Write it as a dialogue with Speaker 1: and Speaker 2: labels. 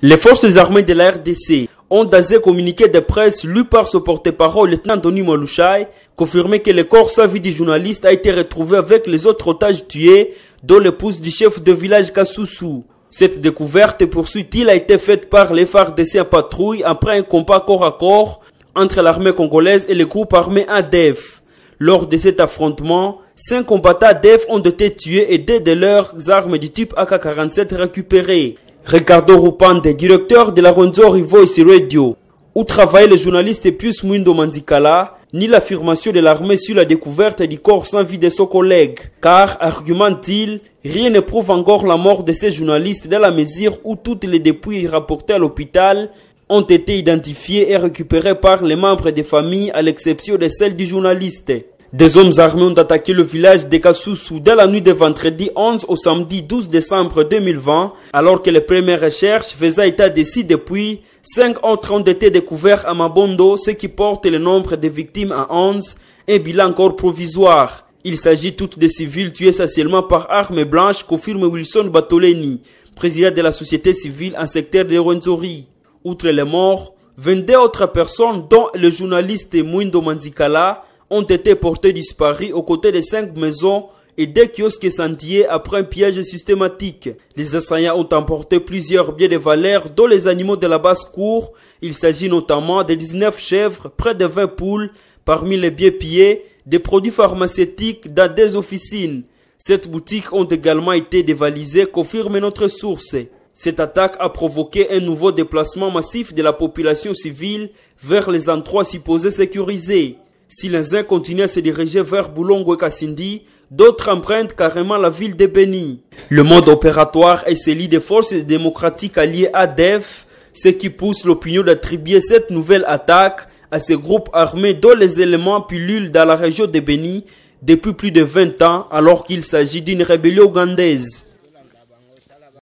Speaker 1: Les forces armées de la RDC ont dans communiqué de presse lu par ce porte-parole lieutenant Denis Malouchai confirmé que le corps sans vie du journaliste a été retrouvé avec les autres otages tués dont l'épouse du chef de village Kasusu. Cette découverte, poursuit-il, a été faite par les FARDC en patrouille après un combat corps à corps entre l'armée congolaise et le groupe armé ADEF. Lors de cet affrontement, cinq combattants ADEF ont été tués et deux de leurs armes du type AK-47 récupérées. Ricardo Rupande, directeur de la Ronzo Voice Radio, où travaille le journaliste Pius Mundo Mandicala, ni l'affirmation de l'armée sur la découverte du corps sans vie de son collègue, car, argumente-t-il, rien ne prouve encore la mort de ces journalistes dans la mesure où toutes les dépouilles rapportées à l'hôpital ont été identifiées et récupérées par les membres des familles à l'exception de celles du journaliste. Des hommes armés ont attaqué le village de d'Ekasusu dès la nuit de vendredi 11 au samedi 12 décembre 2020, alors que les premières recherches faisaient état de depuis, Cinq autres ont été découverts à Mabondo, ce qui porte le nombre de victimes à 11, un bilan encore provisoire. Il s'agit toutes des civils tués essentiellement par armes blanches, confirme Wilson Batoleni, président de la société civile en secteur de Rwenzori. Outre les morts, 22 autres personnes, dont le journaliste Mwindo Manzikala, ont été portés disparus aux côtés des cinq maisons et des kiosques sentiers après un piège systématique. Les assaillants ont emporté plusieurs biens de valeur, dont les animaux de la basse cour. Il s'agit notamment de 19 chèvres, près de 20 poules, parmi les biens pillés, des produits pharmaceutiques dans des officines. Cette boutique ont également été dévalisées, confirme notre source. Cette attaque a provoqué un nouveau déplacement massif de la population civile vers les endroits supposés sécurisés. Si les uns continuent à se diriger vers Boulogne et d'autres empruntent carrément la ville de Beni. Le mode opératoire est celui des forces démocratiques alliées à DEF, ce qui pousse l'opinion d'attribuer cette nouvelle attaque à ces groupes armés dont les éléments pullulent dans la région de Beni depuis plus de 20 ans alors qu'il s'agit d'une rébellion ougandaise.